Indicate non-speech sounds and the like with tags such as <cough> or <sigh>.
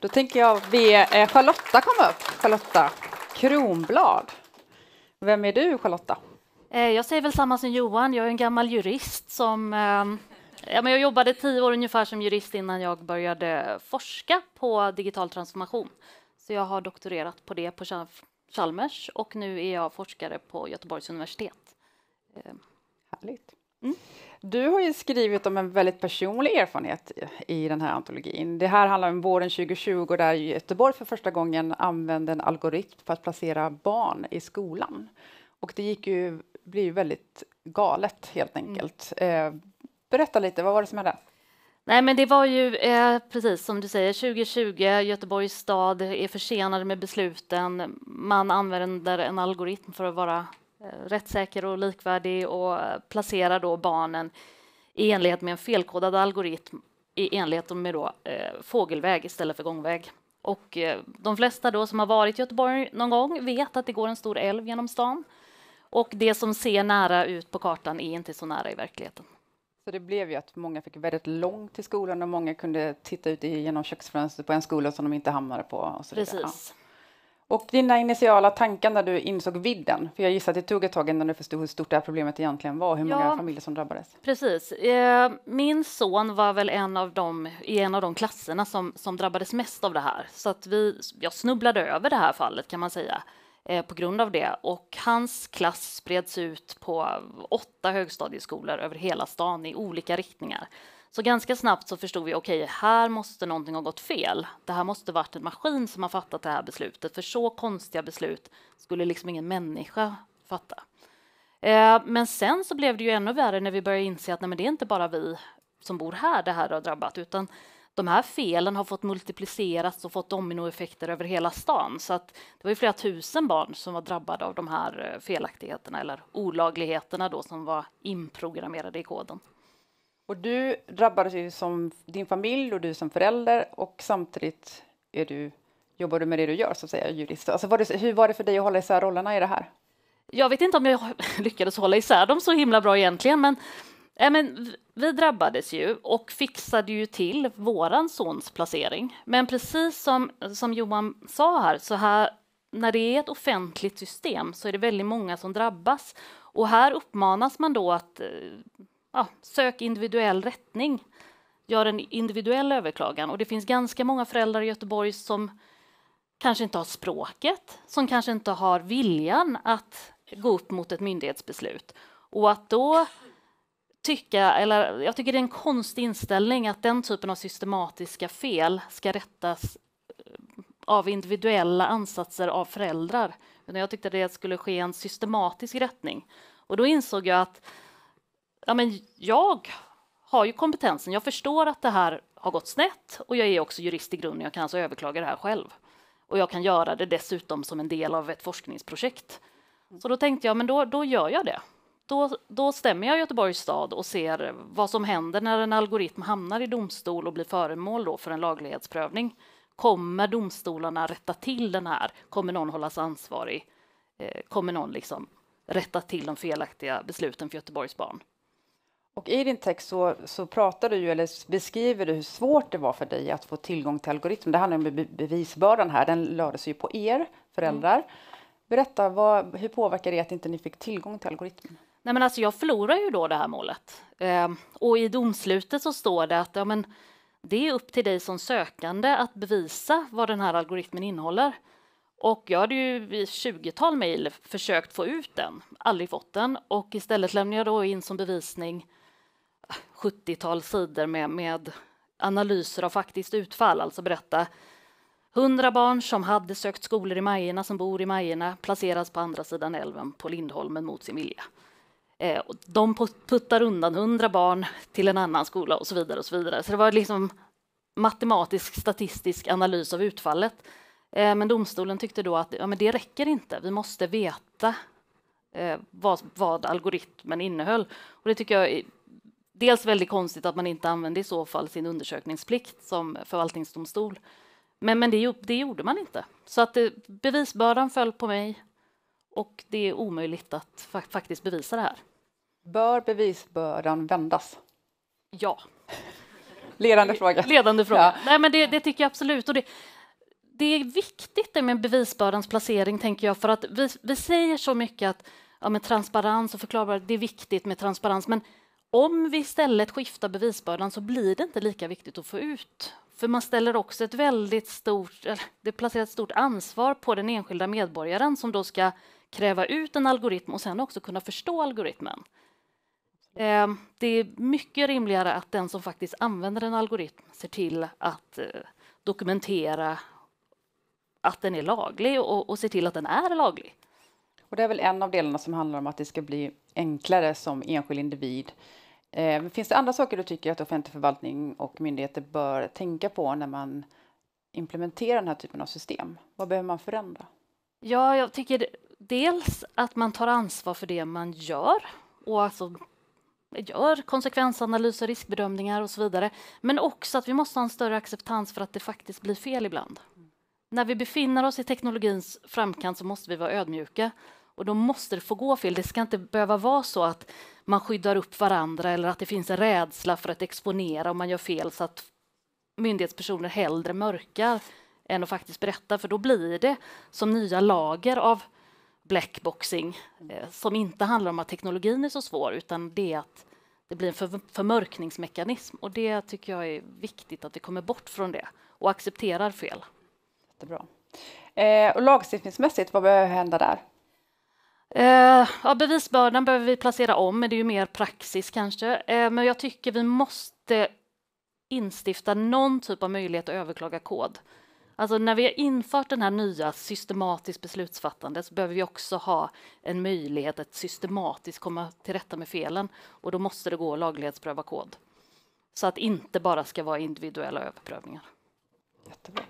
Då tänker jag be eh, Charlotta komma upp. Charlotta Kronblad. Vem är du, Charlotta? Eh, jag säger väl samma som Johan. Jag är en gammal jurist som... Eh, ja, men jag jobbade tio år ungefär som jurist innan jag började forska på digital transformation. Så jag har doktorerat på det på Chalmers och nu är jag forskare på Göteborgs universitet. Härligt. Mm. Du har ju skrivit om en väldigt personlig erfarenhet i, i den här antologin. Det här handlar om våren 2020 där Göteborg för första gången använde en algoritm för att placera barn i skolan. Och det gick ju, blev ju väldigt galet helt mm. enkelt. Mm. Eh, berätta lite, vad var det som hände? Nej, men det var ju eh, precis som du säger, 2020, Göteborgs stad är försenade med besluten. Man använder en algoritm för att vara Eh, rättssäker och likvärdig och placerar då barnen i enlighet med en felkodad algoritm i enlighet med då, eh, fågelväg istället för gångväg. Och eh, de flesta då som har varit i Göteborg någon gång vet att det går en stor älv genom stan. Och det som ser nära ut på kartan är inte så nära i verkligheten. Så det blev ju att många fick väldigt långt till skolan och många kunde titta ut genom köksfönstret på en skola som de inte hamnade på. Precis. Ja. Och dina initiala tankar när du insåg vidden? För jag gissar att det tog ett tag innan du förstod hur stort det här problemet egentligen var och hur ja, många familjer som drabbades. Precis. Eh, min son var väl en av dem i en av de klasserna som, som drabbades mest av det här. Så att vi, jag snubblade över det här fallet kan man säga eh, på grund av det. Och hans klass spreds ut på åtta högstadieskolor över hela stan i olika riktningar. Så ganska snabbt så förstod vi, okej, okay, här måste någonting ha gått fel. Det här måste varit en maskin som har fattat det här beslutet, för så konstiga beslut skulle liksom ingen människa fatta. Eh, men sen så blev det ju ännu värre när vi började inse att nej, men det är inte bara vi som bor här det här har drabbat, utan de här felen har fått multipliceras och fått dominoeffekter över hela stan. Så att det var ju flera tusen barn som var drabbade av de här eh, felaktigheterna eller olagligheterna då som var inprogrammerade i koden. Och du drabbades ju som din familj och du som förälder och samtidigt är du, jobbar du med det du gör, så att säga, jurist. Alltså var det, hur var det för dig att hålla isär rollerna i det här? Jag vet inte om jag <laughs> lyckades hålla isär dem så himla bra egentligen, men, äh, men vi drabbades ju och fixade ju till våran sons placering. Men precis som, som Johan sa här, så här, när det är ett offentligt system så är det väldigt många som drabbas. Och här uppmanas man då att eh, ja, sök individuell rättning. Gör en individuell överklagan. Och det finns ganska många föräldrar i Göteborg som kanske inte har språket, som kanske inte har viljan att gå upp mot ett myndighetsbeslut. Och att då tycka, eller jag tycker det är en konstig inställning att den typen av systematiska fel ska rättas eh, av individuella ansatser av föräldrar. jag tyckte det skulle ske en systematisk rättning. Och då insåg jag att ja, men jag har ju kompetensen, jag förstår att det här har gått snett och jag är också jurist i grunden, jag kan alltså överklaga det här själv. Och jag kan göra det dessutom som en del av ett forskningsprojekt. Så då tänkte jag, men då, då gör jag det. Då, då stämmer jag Göteborgs stad och ser vad som händer när en algoritm hamnar i domstol och blir föremål då för en laglighetsprövning. Kommer domstolarna rätta till den här? Kommer någon hållas ansvarig? Eh, kommer någon liksom rätta till de felaktiga besluten för Göteborgs barn? Och i din text så, så pratar du ju, eller beskriver du hur svårt det var för dig att få tillgång till algoritmen. Det handlar om bevisbördan här, den lades ju på er föräldrar. Mm. Berätta, vad, hur påverkar det att inte ni fick tillgång till algoritmen? Nej men alltså jag förlorar ju då det här målet. Eh, och i domslutet så står det att ja, men, det är upp till dig som sökande att bevisa vad den här algoritmen innehåller. Och jag hade ju i 20-tal mejl försökt få ut den, aldrig fått den och istället lämnar jag då in som bevisning 70-tal sidor med, med analyser av faktiskt utfall, alltså berätta 100 barn som hade sökt skolor i Majerna, som bor i Majerna, placeras på andra sidan älven på Lindholmen mot sin vilja. Eh, de puttar undan 100 barn till en annan skola och så vidare. och Så vidare. Så det var liksom matematisk, statistisk analys av utfallet. Eh, men domstolen tyckte då att ja, men det räcker inte, vi måste veta eh, vad, vad algoritmen innehöll. Och det tycker jag dels väldigt konstigt att man inte använde i så fall sin undersökningsplikt som förvaltningsdomstol. Men, men det, det gjorde man inte. Så att det, eh, bevisbördan föll på mig och det är omöjligt att fa faktiskt bevisa det här. Bör bevisbördan vändas? Ja. Ledande fråga. Ledande fråga. Ja. Nej, men det, det, tycker jag absolut. Och det, det är viktigt det med bevisbördans placering, tänker jag, för att vi, vi säger så mycket att ja, men transparens och förklarbarhet, det är viktigt med transparens, men om vi istället skiftar bevisbördan så blir det inte lika viktigt att få ut. För man ställer också ett väldigt stort, det placerar ett stort ansvar på den enskilda medborgaren som då ska kräva ut en algoritm och sen också kunna förstå algoritmen. Ehm, det är mycket rimligare att den som faktiskt använder en algoritm ser till att eh, dokumentera att den är laglig och, och ser till att den är laglig. Och det är väl en av delarna som handlar om att det ska bli enklare som enskild individ. Eh, finns det andra saker du tycker att offentlig förvaltning och myndigheter bör tänka på när man implementerar den här typen av system? Vad behöver man förändra? Ja, jag tycker dels att man tar ansvar för det man gör och alltså gör konsekvensanalyser, riskbedömningar och så vidare. Men också att vi måste ha en större acceptans för att det faktiskt blir fel ibland. Mm. När vi befinner oss i teknologins framkant så måste vi vara ödmjuka och då måste det få gå fel. Det ska inte behöva vara så att man skyddar upp varandra eller att det finns en rädsla för att exponera om man gör fel så att myndighetspersoner hellre mörkar än att faktiskt berätta, för då blir det som nya lager av blackboxing eh, som inte handlar om att teknologin är så svår utan det att det blir en för, förmörkningsmekanism och det tycker jag är viktigt att vi kommer bort från det och accepterar fel. Jättebra. Eh, och lagstiftningsmässigt, vad behöver hända där? Eh, ja, bevisbördan behöver vi placera om, men det är ju mer praxis kanske. Eh, men jag tycker vi måste instifta någon typ av möjlighet att överklaga kod. Alltså när vi har infört den här nya systematiskt beslutsfattande så behöver vi också ha en möjlighet att systematiskt komma till rätta med felen och då måste det gå att laglighetspröva kod. Så att inte bara ska vara individuella överprövningar. Jättebra.